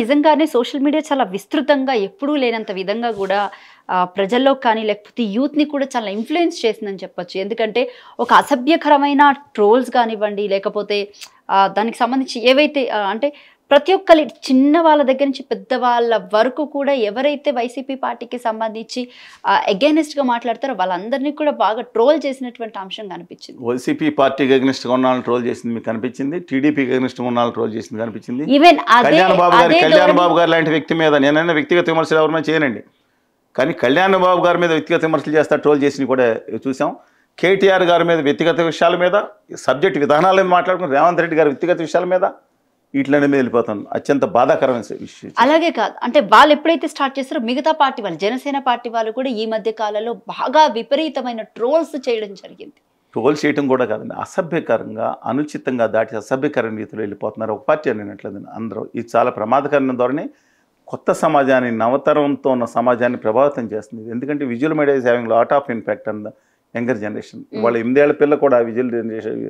నిజంగానే social media చాలా విస్తృతంగా ఎప్పుడూ లేనంత విధంగా కూడా ప్రజల్లో కానీ లేకపోతే యూత్ని కూడా చాలా ఇన్ఫ్లుయెన్స్ చేసిందని చెప్పొచ్చు ఎందుకంటే ఒక అసభ్యకరమైన ట్రోల్స్ కానివ్వండి లేకపోతే దానికి సంబంధించి ఏవైతే అంటే ప్రతి ఒక్కరి చిన్న వాళ్ళ దగ్గర నుంచి పెద్దవాళ్ళ వరకు కూడా ఎవరైతే వైసీపీ పార్టీకి సంబంధించి అగేనెస్ట్గా మాట్లాడతారో వాళ్ళందరినీ కూడా బాగా ట్రోల్ చేసినటువంటి అంశం కనిపించింది వైసీపీ పార్టీకి అగెనిస్ట్గా ఉన్నాను ట్రోల్ చేసింది మీకు కనిపించింది టీడీపీకి అగెనిస్ట్గా ఉన్న ట్రోల్ చేసింది కనిపించింది ఈవెన్ కళ్యాణ్ బాబు గారు కళ్యాణ్ గారు లాంటి వ్యక్తి మీద నేనైనా వ్యక్తిగత విమర్శలు ఎవరైనా చేయనండి కానీ కళ్యాణ్ బాబు గారి మీద వ్యక్తిగత విమర్శలు చేస్తా ట్రోల్ చేసి కూడా చూసాం కేటీఆర్ గారి మీద వ్యక్తిగత విషయాల మీద సబ్జెక్ట్ విధానాల మీద మాట్లాడుకుని రేవంత్ రెడ్డి గారి వ్యక్తిగత విషయాల మీద ఇట్లనే వెళ్ళిపోతాను అత్యంత బాధాకరమైన విషయం అలాగే కాదు అంటే వాళ్ళు ఎప్పుడైతే స్టార్ట్ చేస్తారో మిగతా పార్టీ వాళ్ళు జనసేన పార్టీ వాళ్ళు కూడా ఈ మధ్య కాలంలో బాగా విపరీతమైన ట్రోల్స్ చేయడం జరిగింది ట్రోల్స్ చేయడం కూడా కాదండి అసభ్యకరంగా అనుచితంగా దాటి అసభ్యకరమైన రీతిలో వెళ్ళిపోతున్నారు ఒక పార్టీ అని అందరూ ఇది చాలా ప్రమాదకరమైన ధోరణి కొత్త సమాజాన్ని నవతరంతో ఉన్న సమాజాన్ని ప్రభావితం చేస్తుంది ఎందుకంటే visual media having lot of impact the younger generation వాళ్ళ ఎనిమిదేళ్ల పిల్ల కూడా విజువల్ జనరేషన్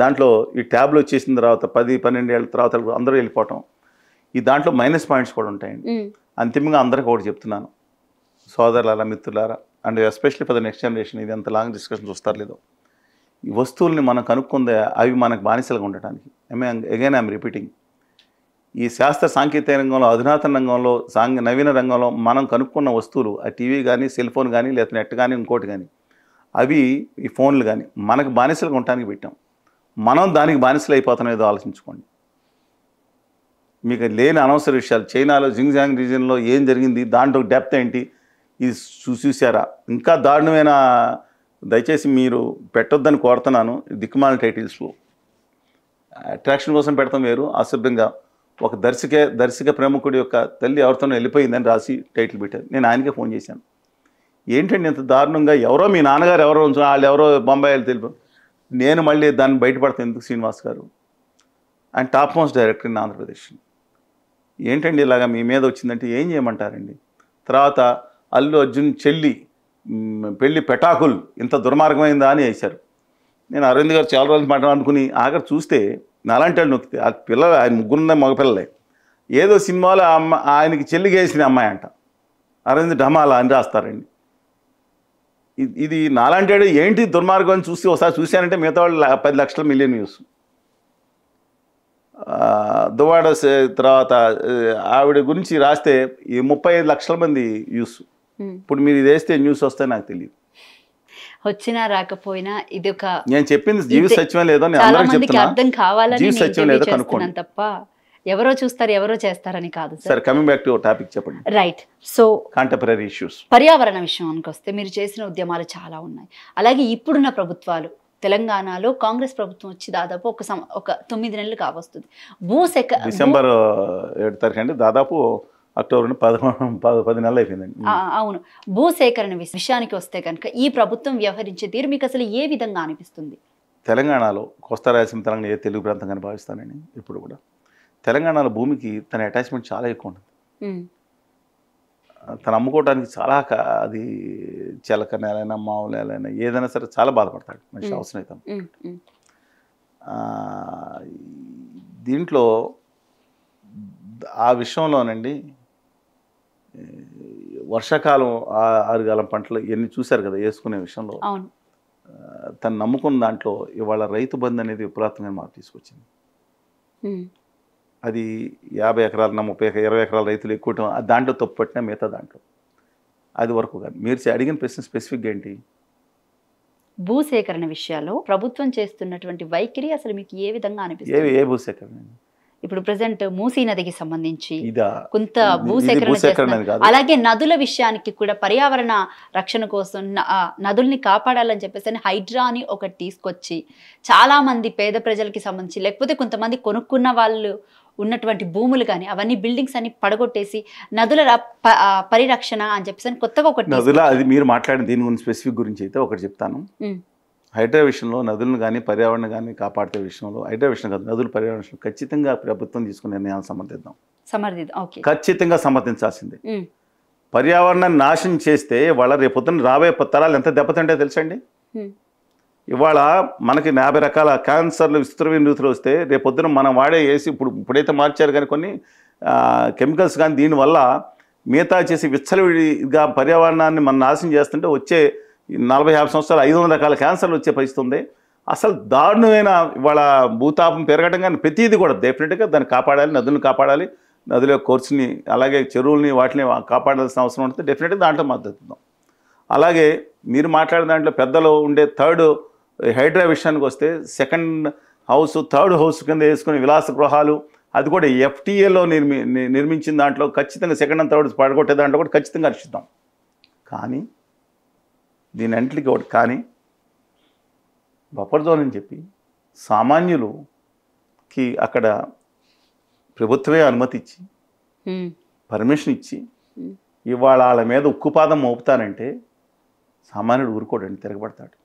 దాంట్లో ఈ ట్యాబ్లు వచ్చేసిన తర్వాత పది పన్నెండు ఏళ్ళ తర్వాత అందరూ వెళ్ళిపోవటం ఈ దాంట్లో మైనస్ పాయింట్స్ కూడా ఉంటాయండి అంతిమంగా అందరికీ ఒకటి చెప్తున్నాను సోదరులారా మిత్రులారా and especially for the next generation ఇది అంత లాంగ్ డిస్కషన్ చూస్తారు లేదో ఈ వస్తువుల్ని మనం కనుక్కుందే అవి మనకు బానిసలుగా ఉండటానికి ఐ అగైన్ ఐఎమ్ రిపీటింగ్ ఈ శాస్త్ర సాంకేతిక రంగంలో అధునాతన రంగంలో సాంగ నవీన రంగంలో మనం కనుక్కున్న వస్తువులు ఆ టీవీ కానీ సెల్ ఫోన్ కానీ లేదా నెట్ కానీ ఇంకోటి కానీ అవి ఈ ఫోన్లు కానీ మనకు బానిసలుగా ఉండటానికి పెట్టాం మనం దానికి బానిసలు అయిపోతాం ఏదో ఆలోచించుకోండి మీకు లేని అనవసర విషయాలు చైనాలో జింగ్జాంగ్ రీజియన్లో ఏం జరిగింది దాంట్లో డెప్త్ ఏంటి ఇది చూసారా ఇంకా దారుణమైన దయచేసి మీరు పెట్టొద్దని కోరుతున్నాను దిక్కుమాల టైటిల్స్లో అట్రాక్షన్ కోసం పెడతాం వేరు అశుభ్రంగా ఒక దర్శక దర్శక ప్రముఖుడి యొక్క తల్లి ఎవరితోనో వెళ్ళిపోయిందని రాసి టైటిల్ పెట్టారు నేను ఆయనకే ఫోన్ చేశాను ఏంటండి ఇంత దారుణంగా ఎవరో మీ నాన్నగారు ఎవరో వాళ్ళు ఎవరో బొంబాయి వెళ్ళి తెలిపారు నేను మళ్ళీ దాన్ని బయటపడతాను ఎందుకు శ్రీనివాస్ గారు and top most director in Andhra Pradesh ఏంటండి ఇలాగా మీ మీద వచ్చిందంటే ఏం చేయమంటారండి తర్వాత అల్లు అర్జున్ చెల్లి పెళ్ళి పెటాకుల్ ఇంత దుర్మార్గమైందా అని వేశారు నేను అరవింద్ గారు చాలా రోజులు మాట్లాడుకుని ఆఖరి చూస్తే నాలాంటి నొక్కితే ఆ పిల్లలు ఆయన ముగ్గురున్న మగపిల్లలే ఏదో సినిమాలో అమ్మ ఆయనకి చెల్లిగేసిన అమ్మాయి అంట అరవింద్ ఢమాలా అని రాస్తారండి ఇది నాలాంటి ఏంటి దుర్మార్గం అని చూసి ఒకసారి చూశానంటే మిగతా వాళ్ళు పది లక్షల మిలియన్ వ్యూస్ దువాడ తర్వాత ఆవిడ గురించి రాస్తే ఈ ముప్పై ఐదు లక్షల మంది వ్యూస్ ఇప్పుడు మీరు ఇది వేస్తే న్యూస్ వస్తాయి నాకు తెలియదు వచ్చినా రాకపోయినా ఇది ఒక నేను చెప్పింది జీవి సత్యం లేదో అర్థం కావాలని జీవి సత్యం లేదో కనుక్కోండి తప్ప ఎవరో చూస్తారు ఎవరో చేస్తారని కాదు sir coming back to topic చెప్పండి రైట్ సో కాంటెంపరీ ఇష్యూస్ పర్యావరణ విషయానికి వస్తే మీరు చేసిన ఉద్యమాలు చాలా ఉన్నాయి అలాగే ఇప్పుడున్న ప్రభుత్వాలు తెలంగాణలో కాంగ్రెస్ ప్రభుత్వం వచ్చి దాదాపు ఒక సమ ఒక తొమ్మిది నెలలు కావస్తుంది భూసేక డిసెంబర్ uh, ఏడు తారీఖు అండి దాదాపు అక్టోబర్ పదమూడు పది నెలలు అయిపోయిందండి అవును భూసేకరణ విషయానికి వస్తే కనుక ఈ ప్రభుత్వం వ్యవహరించే తీరు మీకు అసలు ఏ విధంగా అనిపిస్తుంది తెలంగాణలో కోస్తా రాయలసీమ తెలంగాణ ఏ తెలుగు ప్రాంతంగా భావిస్తానండి ఇప్పుడు కూడా తెలంగాణలో భూమికి తన అటాచ్మెంట్ చాలా ఎక్కువ ఉంటుంది తను అమ్ముకోవడానికి చాలా అది చిలక నేలైనా మామూలు నేలైనా ఏదైనా సరే చాలా బాధపడతాడు మనిషి అవసరం అవుతాం దీంట్లో ఆ విషయంలోనండి వర్షాకాలం ఆరుగాలం పంటలు ఇవన్నీ చూశారు కదా వేసుకునే విషయంలో తను నమ్ముకున్న దాంట్లో ఇవాళ రైతు బంధు అనేది విపరీతంగా మాకు తీసుకొచ్చింది అది యాభై ఎకరాల ముప్పై ఇరవై ఎకరాల రైతులు ఎక్కువ దాంట్లో తప్పు పట్టిన మిగతా దాంట్లో అది వరకు కాదు మీరు అడిగిన ప్రశ్న స్పెసిఫిక్గా ఏంటి భూసేకరణ విషయాల్లో ప్రభుత్వం చేస్తున్నటువంటి వైఖరి అసలు మీకు ఏ విధంగా అనిపిస్తుంది ఏ భూసేకరణ ఇప్పుడు ప్రజెంట్ మూసీ నదికి సంబంధించి కొంత భూసేకరణ అలాగే నదుల విషయానికి కూడా పర్యావరణ రక్షణ కోసం నదుల్ని కాపాడాలని చెప్పేసి హైడ్రా అని ఒకటి తీసుకొచ్చి చాలా మంది పేద ప్రజలకి సంబంధించి లేకపోతే కొంతమంది కొనుక్కున్న వాళ్ళు ఉన్నటువంటి భూములు కానీ అవన్నీ బిల్డింగ్స్ అన్ని పడగొట్టేసి నదుల పరిరక్షణ అని చెప్పేసి కొత్తగా ఒకటి నదుల అది మీరు మాట్లాడిన దీని గురించి స్పెసిఫిక్ గురించి అయితే ఒకటి చెప్తాను హైడ్రా విషయంలో నదులను కానీ పర్యావరణం కానీ కాపాడితే విషయంలో హైడ్రా విషయం కాదు నదులు పర్యావరణ ఖచ్చితంగా ప్రభుత్వం తీసుకునే నిర్ణయాలు సమర్థిద్దాం సమర్థిద్దాం ఖచ్చితంగా సమర్థించాల్సిందే పర్యావరణాన్ని నాశనం చేస్తే వాళ్ళ రేపొద్దున రాబోయే తరాలు ఎంత దెబ్బతింటాయో తెలుసండి ఇవాళ మనకి యాభై రకాల క్యాన్సర్లు విస్తృతమైన రీతిలో వస్తే రేపు పొద్దున మనం వాడే వేసి ఇప్పుడు ఇప్పుడైతే మార్చారు కానీ కొన్ని కెమికల్స్ కానీ దీనివల్ల మిగతా చేసి విచ్చలవిడిగా పర్యావరణాన్ని మనం నాశనం చేస్తుంటే వచ్చే నలభై యాభై సంవత్సరాలు ఐదు వందల రకాల క్యాన్సర్లు వచ్చే పరిస్థితి ఉంది అసలు దారుణమైన ఇవాళ భూతాపం పెరగడం కానీ ప్రతిదీ కూడా డెఫినెట్గా దాన్ని కాపాడాలి నదులను కాపాడాలి నదిలో కోర్సుని అలాగే చెరువుల్ని వాటిని కాపాడాల్సిన అవసరం ఉంటుంది డెఫినెట్గా దాంట్లో మద్దతు అలాగే మీరు మాట్లాడిన దాంట్లో పెద్దలు ఉండే థర్డ్ హైడ్రా విషయానికి వస్తే సెకండ్ హౌస్ థర్డ్ హౌస్ కింద వేసుకుని విలాస గృహాలు అది కూడా ఎఫ్టీఏలో నిర్మి నిర్మించిన దాంట్లో ఖచ్చితంగా సెకండ్ అండ్ థర్డ్ పడగొట్టే దాంట్లో కూడా ఖచ్చితంగా అర్చిద్దాం కానీ దీని అంటికి ఒకటి కానీ బఫర్ అని చెప్పి సామాన్యులుకి అక్కడ ప్రభుత్వమే అనుమతి ఇచ్చి పర్మిషన్ ఇచ్చి ఇవాళ వాళ్ళ మీద ఉక్కుపాదం మోపుతానంటే సామాన్యుడు ఊరుకోడండి తిరగబడతాడు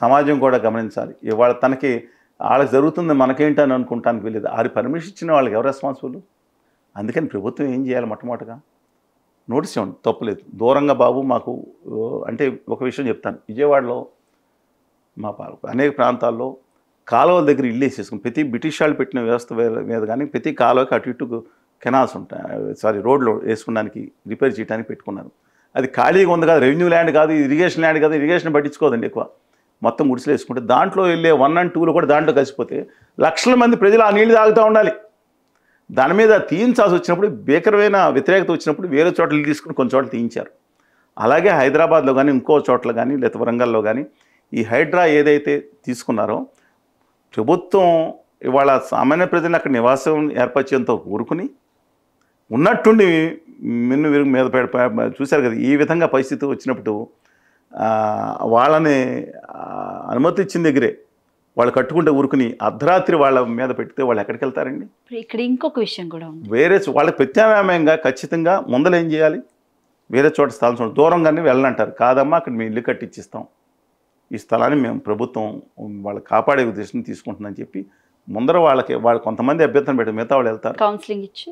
సమాజం కూడా గమనించాలి ఇవాళ తనకి వాళ్ళకి జరుగుతుంది మనకేంటని అనుకుంటానికి వీలేదు వారి పర్మిషన్ ఇచ్చిన వాళ్ళకి ఎవరు రెస్పాన్సిబుల్ అందుకని ప్రభుత్వం ఏం చేయాలి మొట్టమొదటిగా నోటీస్ ఇవ్వండి తప్పలేదు దూరంగా బాబు మాకు అంటే ఒక విషయం చెప్తాను విజయవాడలో మా పాలకు అనేక ప్రాంతాల్లో కాలువల దగ్గర ఇల్లు వేసేసుకుని ప్రతి బ్రిటిష్ వాళ్ళు పెట్టిన వ్యవస్థ మీద కానీ ప్రతి కాలువకి అటు ఇటు కెనాల్స్ ఉంటాయి సారీ రోడ్లు వేసుకోవడానికి రిపేర్ చేయడానికి పెట్టుకున్నారు అది ఖాళీగా ఉంది కాదు రెవెన్యూ ల్యాండ్ కాదు ఇరిగేషన్ ల్యాండ్ కాదు ఇరిగేషన్ పట్టించుకోదండి ఎక్కువ మొత్తం గుడిసెలేసుకుంటే దాంట్లో వెళ్ళే వన్ అండ్ టూలో కూడా దాంట్లో కలిసిపోతే లక్షల మంది ప్రజలు ఆ నీళ్ళు తాగుతూ ఉండాలి దాని మీద తీయించాల్సి వచ్చినప్పుడు భీకరమైన వ్యతిరేకత వచ్చినప్పుడు వేరే చోట్ల తీసుకుని కొన్ని చోట్ల తీయించారు అలాగే హైదరాబాద్లో కానీ ఇంకో చోట్ల కానీ లేదా వరంగల్లో కానీ ఈ హైడ్రా ఏదైతే తీసుకున్నారో ప్రభుత్వం ఇవాళ సామాన్య ప్రజలను అక్కడ నివాసం ఏర్పరిచేంతో ఊరుకుని ఉన్నట్టుండి మిన్ను విరుగు మీద చూశారు కదా ఈ విధంగా పరిస్థితి వచ్చినప్పుడు వాళ్ళని అనుమతిచ్చిన దగ్గరే వాళ్ళు కట్టుకుంటే ఊరుకుని అర్ధరాత్రి వాళ్ళ మీద పెడితే వాళ్ళు ఎక్కడికి వెళ్తారండి ఇక్కడ ఇంకొక విషయం కూడా వేరే వాళ్ళకి ప్రత్యామ్నాయంగా ఖచ్చితంగా ముందలు ఏం చేయాలి వేరే చోట స్థలం చూడండి దూరంగానే వెళ్ళాలంటారు కాదమ్మా అక్కడ మేము ఇల్లు కట్టించిస్తాం ఈ స్థలాన్ని మేము ప్రభుత్వం వాళ్ళు కాపాడే ఉద్దేశం తీసుకుంటుందని చెప్పి ముందర వాళ్ళకి వాళ్ళు కొంతమంది అభ్యర్థన పెట్టి మిగతా వాళ్ళు వెళ్తారు కౌన్సిలింగ్ ఇచ్చి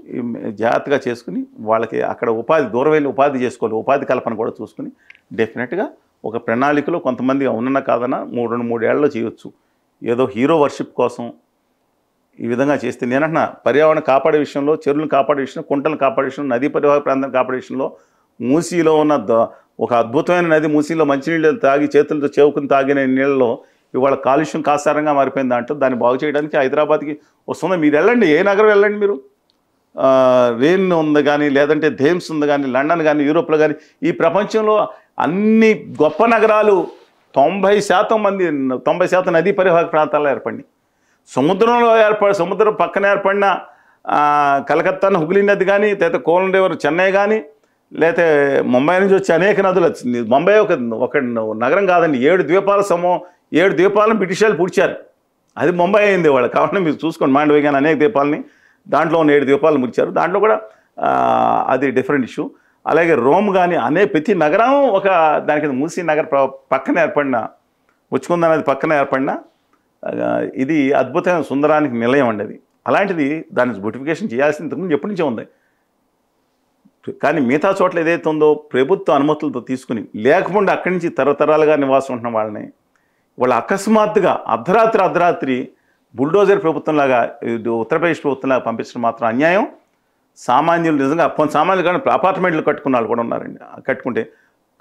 జాగ్రత్తగా చేసుకుని వాళ్ళకి అక్కడ ఉపాధి దూరం వెళ్ళి ఉపాధి చేసుకోవాలి ఉపాధి కల్పన కూడా చూసుకుని డెఫినెట్గా ఒక ప్రణాళికలో కొంతమంది అవునన్నా కాదన్నా మూడు రెండు మూడేళ్లలో చేయొచ్చు ఏదో హీరో వర్షిప్ కోసం ఈ విధంగా చేస్తే నేనంటున్నా పర్యావరణ కాపాడే విషయంలో చెరువులను కాపాడే విషయంలో కుంటలను కాపాడే విషయంలో నదీ పరివాహ ప్రాంతాన్ని కాపాడే విషయంలో మూసీలో ఉన్న ఒక అద్భుతమైన నది మూసీలో మంచినీళ్ళు తాగి చేతులతో చేవుకుని తాగిన నీళ్ళలో ఇవాళ కాలుష్యం కాసారంగా మారిపోయిన దాంట్లో దాన్ని బాగు చేయడానికి హైదరాబాద్కి వస్తుందా మీరు వెళ్ళండి ఏ నగరం వెళ్ళండి మీరు రేన్ ఉంది కానీ లేదంటే థేమ్స్ ఉంది కానీ లండన్ కానీ యూరోప్లో కానీ ఈ ప్రపంచంలో అన్ని గొప్ప నగరాలు తొంభై శాతం మంది తొంభై శాతం నదీ పరివాహక ప్రాంతాల్లో ఏర్పడి సముద్రంలో ఏర్పడి సముద్రం పక్కన ఏర్పడిన కలకత్తాను హుగ్లీ నది కానీ లేదా కోలం రివర్ చెన్నై కానీ లేకపోతే ముంబై నుంచి వచ్చే అనేక నదులు వచ్చింది ముంబై ఒక ఒక నగరం కాదండి ఏడు ద్వీపాల సమూహం ఏడు ద్వీపాలను బ్రిటిషర్లు పూడ్చారు అది ముంబై అయింది వాళ్ళు కాబట్టి మీరు చూసుకోండి మాండవి కానీ అనేక ద్వీపాలని దాంట్లో ఉన్న ఏడు ద్వీపాలను ముడిచారు దాంట్లో కూడా అది డిఫరెంట్ ఇష్యూ అలాగే రోమ్ కానీ అనే ప్రతి నగరం ఒక దానికి మూసీ నగర్ పక్కన ఏర్పడిన ముచ్చుకుంద అనేది పక్కన ఏర్పడిన ఇది అద్భుతమైన సుందరానికి నిలయం అండి అలాంటిది దాన్ని బ్యూటిఫికేషన్ చేయాల్సిన ఇంతకుముందు ఎప్పటి నుంచే ఉంది కానీ మిగతా చోట్ల ఏదైతే ఉందో ప్రభుత్వ అనుమతులతో తీసుకుని లేకపోతే అక్కడి నుంచి తరతరాలుగా నివాసం ఉంటున్న వాళ్ళని వాళ్ళు అకస్మాత్తుగా అర్ధరాత్రి అర్ధరాత్రి బుల్డోజర్ ప్రభుత్వంలాగా ఉత్తరప్రదేశ్ ప్రభుత్వంలాగా పంపించడం మాత్రం అన్యాయం సామాన్యులు నిజంగా సామాన్యులు కానీ అపార్ట్మెంట్లు కట్టుకున్న వాళ్ళు కూడా ఉన్నారండి కట్టుకుంటే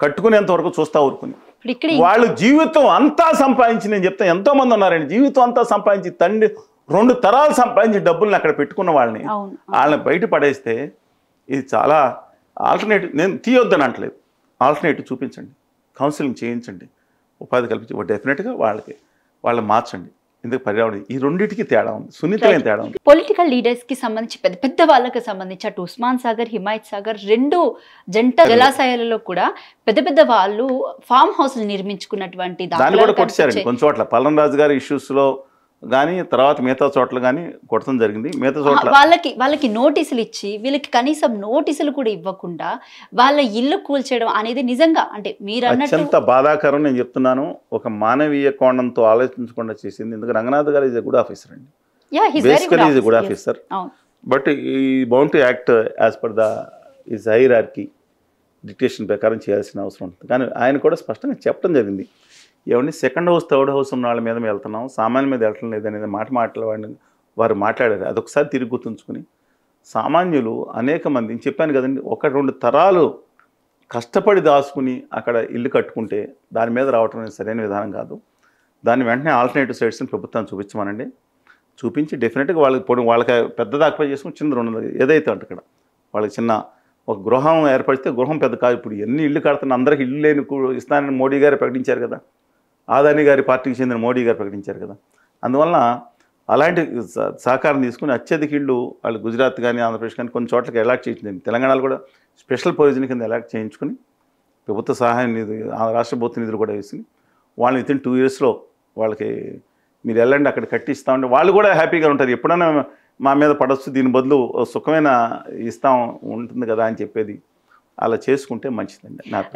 కట్టుకునేంత వరకు చూస్తా ఊరుకుని వాళ్ళు జీవితం అంతా సంపాదించి నేను చెప్తా ఎంతో మంది ఉన్నారండి జీవితం అంతా సంపాదించి తండ్రి రెండు తరాలు సంపాదించి డబ్బుల్ని అక్కడ పెట్టుకున్న వాళ్ళని వాళ్ళని బయట పడేస్తే ఇది చాలా ఆల్టర్నేటివ్ నేను తీయొద్దని అంటలేదు ఆల్టర్నేటివ్ చూపించండి కౌన్సిలింగ్ చేయించండి ఉపాధి కల్పించి డెఫినెట్గా వాళ్ళకి వాళ్ళని మార్చండి ఇందుకు పర్యావరణం ఈ రెండింటికి తేడా ఉంది సున్నితమైన తేడా ఉంది పొలిటికల్ లీడర్స్ కి సంబంధించి పెద్ద పెద్ద వాళ్ళకి సంబంధించి అటు ఉస్మాన్ సాగర్ హిమాయత్ సాగర్ రెండు జంట జలాశయాలలో కూడా పెద్ద పెద్ద వాళ్ళు ఫామ్ హౌస్ నిర్మించుకున్నటువంటి దాన్ని కూడా కొట్టించారండి కొంచెం అట్లా పల్లం రాజు గారి ఇష్యూస్ లో కానీ తర్వాత మిగతా చోట్ల కానీ కొట్టడం జరిగింది మిగతా చోట్ల వాళ్ళకి వాళ్ళకి నోటీసులు ఇచ్చి వీళ్ళకి కనీసం నోటీసులు కూడా ఇవ్వకుండా వాళ్ళ ఇల్లు కూల్చేయడం అనేది నిజంగా అంటే మీరు అత్యంత బాధాకరం నేను చెప్తున్నాను ఒక మానవీయ కోణంతో ఆలోచించకుండా చేసింది ఎందుకంటే రంగనాథ్ గారు ఈజ్ గుడ్ ఆఫీసర్ అండి basically is good officer but ఈ boundary act as per the is ఆర్కి డిక్టేషన్ ప్రకారం చేయాల్సిన అవసరం ఉంటుంది కానీ ఆయన కూడా స్పష్టంగా చెప్పడం జరిగింది ఏమండి సెకండ్ హౌస్ థర్డ్ హౌస్ ఉన్న వాళ్ళ మీద వెళ్తున్నాం సామాన్య మీద వెళ్ళటం లేదు అనేది మాట మాట్లాడి వారు మాట్లాడారు అదొకసారి తిరిగి గుర్తుంచుకుని సామాన్యులు అనేక మంది చెప్పాను కదండి ఒక రెండు తరాలు కష్టపడి దాచుకుని అక్కడ ఇల్లు కట్టుకుంటే దాని మీద రావటం అనేది సరైన విధానం కాదు దాన్ని వెంటనే ఆల్టర్నేటివ్ సైడ్స్ని ప్రభుత్వాన్ని చూపించమనండి చూపించి డెఫినెట్గా వాళ్ళకి పొడి వాళ్ళకి పెద్దది ఆక్యుపై చేసుకుని చిన్న రెండు ఏదైతే అంటే ఇక్కడ వాళ్ళకి చిన్న ఒక గృహం ఏర్పడితే గృహం పెద్ద కాదు ఇప్పుడు ఎన్ని ఇల్లు కడుతున్నా అందరికీ ఇల్లు లేని ఇస్తానని మోడీ గారు ప్రకటించారు కదా ఆదాని గారి పార్టీకి చెందిన మోడీ గారు ప్రకటించారు కదా అందువలన అలాంటి సహకారం తీసుకుని అత్యధిక ఇళ్ళు వాళ్ళు గుజరాత్ కానీ ఆంధ్రప్రదేశ్ కానీ కొన్ని చోట్లకి ఎలాక్ట్ చేయించింది తెలంగాణలో కూడా స్పెషల్ ప్రొవిజన్ కింద ఎలాక్ట్ చేయించుకుని ప్రభుత్వ సహాయం నిధి రాష్ట్ర ప్రభుత్వ నిధులు కూడా వేసుకుని వాళ్ళని విత్ టూ ఇయర్స్లో వాళ్ళకి మీరు వెళ్ళండి అక్కడ కట్టిస్తామంటే వాళ్ళు కూడా హ్యాపీగా ఉంటారు ఎప్పుడైనా మా మీద పడవచ్చు దీని బదులు సుఖమైన ఇస్తాం ఉంటుంది కదా అని చెప్పేది అలా చేసుకుంటే మంచిదండి నాకు